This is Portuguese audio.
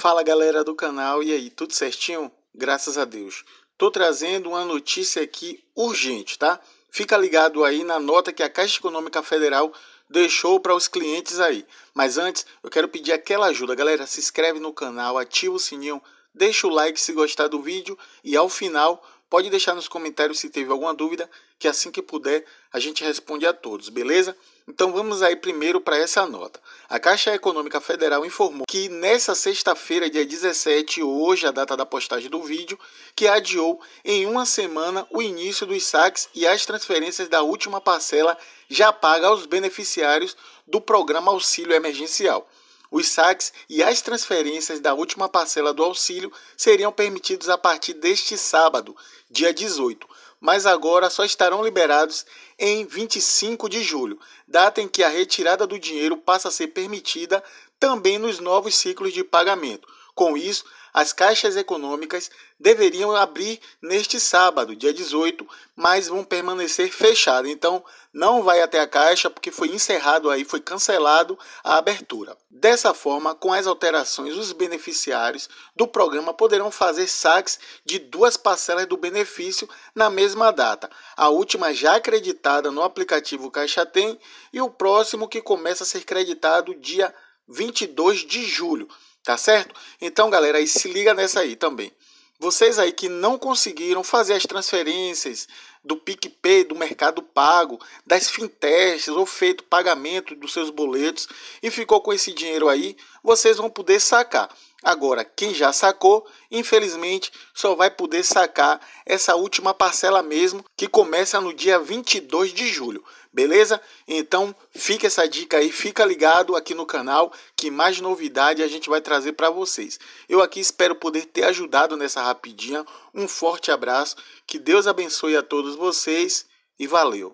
Fala galera do canal, e aí, tudo certinho? Graças a Deus. Tô trazendo uma notícia aqui urgente, tá? Fica ligado aí na nota que a Caixa Econômica Federal deixou para os clientes aí. Mas antes, eu quero pedir aquela ajuda, galera, se inscreve no canal, ativa o sininho, deixa o like se gostar do vídeo e ao final Pode deixar nos comentários se teve alguma dúvida, que assim que puder a gente responde a todos, beleza? Então vamos aí primeiro para essa nota. A Caixa Econômica Federal informou que nessa sexta-feira, dia 17, hoje a data da postagem do vídeo, que adiou em uma semana o início dos saques e as transferências da última parcela já paga aos beneficiários do programa Auxílio Emergencial. Os saques e as transferências da última parcela do auxílio seriam permitidos a partir deste sábado, dia 18, mas agora só estarão liberados em 25 de julho, data em que a retirada do dinheiro passa a ser permitida também nos novos ciclos de pagamento. Com isso, as caixas econômicas deveriam abrir neste sábado, dia 18, mas vão permanecer fechadas. Então, não vai até a caixa porque foi encerrado aí, foi cancelado a abertura. Dessa forma, com as alterações, os beneficiários do programa poderão fazer saques de duas parcelas do benefício na mesma data. A última já acreditada no aplicativo Caixa Tem e o próximo que começa a ser creditado dia 22 de julho. Tá certo? Então, galera, aí se liga nessa aí também. Vocês aí que não conseguiram fazer as transferências do PicPay, do Mercado Pago, das fintechs ou feito pagamento dos seus boletos e ficou com esse dinheiro aí, vocês vão poder sacar. Agora, quem já sacou, infelizmente, só vai poder sacar essa última parcela mesmo, que começa no dia 22 de julho. Beleza? Então fica essa dica aí, fica ligado aqui no canal que mais novidade a gente vai trazer para vocês. Eu aqui espero poder ter ajudado nessa rapidinha. Um forte abraço, que Deus abençoe a todos vocês e valeu!